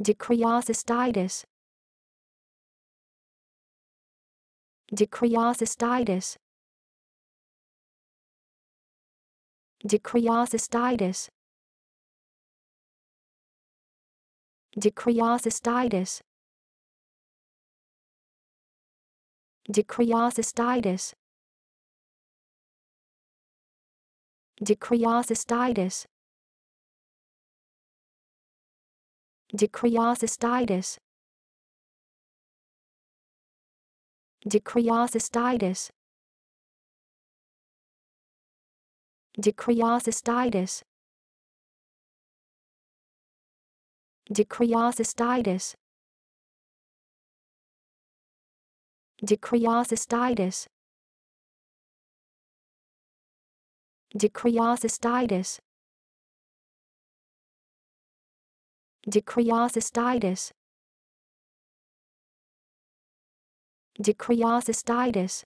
Decreocystitis. Decreocystitis. Decreocystitis. Decreocystitis. Decreocystitis. Decreocystitis. Decreocystitis. Decreocystitis. Decreocystitis. Decreocystitis. Decreocystitis. Decreocystitis. Decreocystitis. Decreocystitis.